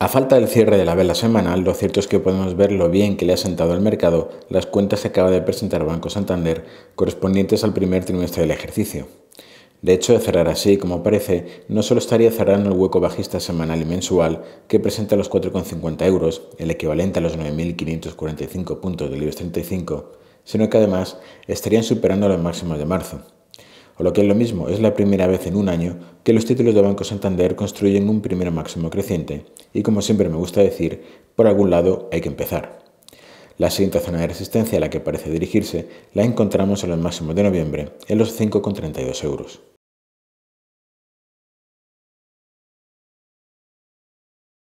A falta del cierre de la vela semanal, lo cierto es que podemos ver lo bien que le ha sentado al mercado las cuentas que acaba de presentar Banco Santander correspondientes al primer trimestre del ejercicio. De hecho, de cerrar así, como parece, no solo estaría cerrando el hueco bajista semanal y mensual que presenta los 4,50 euros, el equivalente a los 9.545 puntos del IBEX 35, sino que además estarían superando los máximos de marzo, o lo que es lo mismo, es la primera vez en un año que los títulos de Banco Santander construyen un primer máximo creciente y como siempre me gusta decir, por algún lado hay que empezar. La siguiente zona de resistencia a la que parece dirigirse la encontramos en los máximos de noviembre, en los 5,32 euros.